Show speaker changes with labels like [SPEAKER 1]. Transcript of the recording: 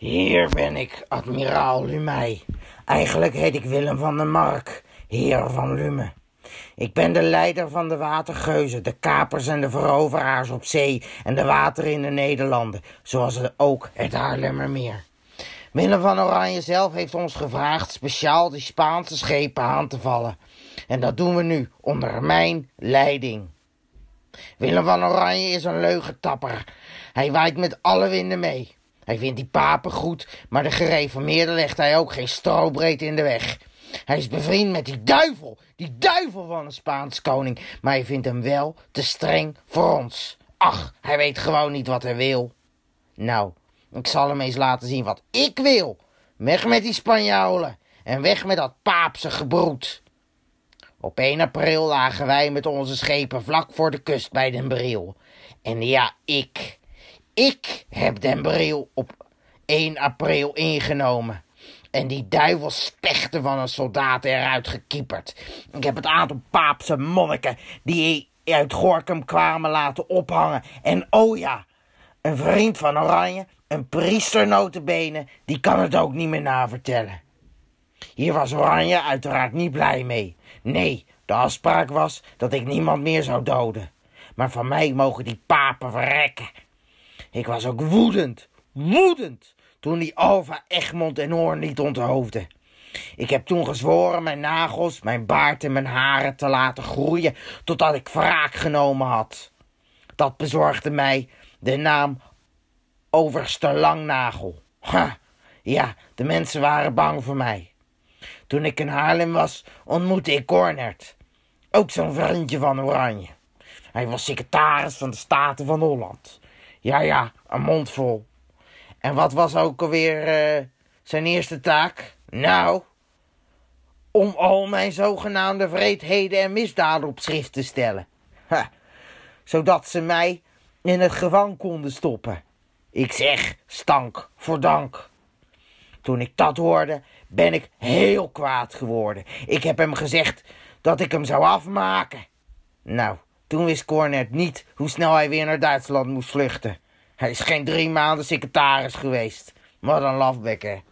[SPEAKER 1] Hier ben ik, admiraal Lumey. Eigenlijk heet ik Willem van der Mark, heer van Lume. Ik ben de leider van de watergeuzen, de kapers en de veroveraars op zee en de wateren in de Nederlanden, zoals ook het Haarlemmermeer. Willem van Oranje zelf heeft ons gevraagd speciaal de Spaanse schepen aan te vallen. En dat doen we nu onder mijn leiding.
[SPEAKER 2] Willem van Oranje is een
[SPEAKER 1] leugentapper. Hij waait met alle winden mee. Hij vindt die papen goed, maar de gereformeerden legt hij ook geen strobreed in de weg. Hij is bevriend met die duivel, die duivel van een Spaans koning, maar hij vindt hem wel te streng voor ons. Ach, hij weet gewoon niet wat hij wil. Nou, ik zal hem eens laten zien wat ik wil. Weg met die Spanjolen en weg met dat paapse gebroed. Op 1 april lagen wij met onze schepen vlak voor de kust bij Den Bril. En ja, ik, ik heb den bril op 1 april ingenomen. En die duivelspechten van een soldaat eruit gekieperd. Ik heb het aantal paapse monniken die uit Gorkum kwamen laten ophangen. En oh ja, een vriend van Oranje, een priester notenbenen, die kan het ook niet meer navertellen. Hier was Oranje uiteraard niet blij mee. Nee, de afspraak was dat ik niemand meer zou doden. Maar van mij mogen die papen verrekken. Ik was ook woedend, woedend, toen die Alva Egmond en Hoorn niet onthoofde. Ik heb toen gezworen mijn nagels, mijn baard en mijn haren te laten groeien totdat ik wraak genomen had. Dat bezorgde mij de naam Overste Langnagel. ja, de mensen waren bang voor mij. Toen ik in Haarlem was, ontmoette ik Cornert. Ook zo'n vriendje van Oranje. Hij was secretaris van de Staten van Holland. Ja, ja, een mond vol. En wat was ook alweer eh, zijn eerste taak? Nou, om al mijn zogenaamde vreedheden en misdaden op schrift te stellen. Ha, zodat ze mij in het gevangen konden stoppen. Ik zeg stank voor dank. Toen ik dat hoorde, ben ik heel kwaad geworden. Ik heb hem gezegd dat ik hem zou afmaken. Nou, toen wist Cornet niet hoe snel hij weer naar Duitsland moest vluchten. Hij is geen drie maanden secretaris geweest. Wat een lafbekken.